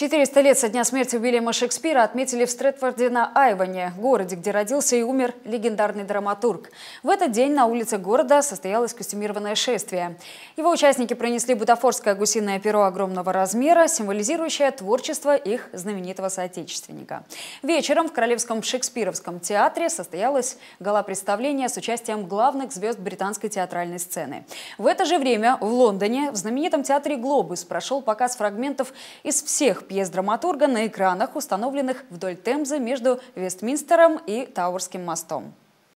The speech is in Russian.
400 лет со дня смерти Уильяма Шекспира отметили в Стретфорде на Айване, городе, где родился и умер легендарный драматург. В этот день на улице города состоялось костюмированное шествие. Его участники принесли бутафорское гусиное перо огромного размера, символизирующее творчество их знаменитого соотечественника. Вечером в Королевском Шекспировском театре состоялось гала-представление с участием главных звезд британской театральной сцены. В это же время в Лондоне в знаменитом театре «Глобус» прошел показ фрагментов из всех пьес драматурга на экранах, установленных вдоль Темзы между Вестминстером и Тауэрским мостом.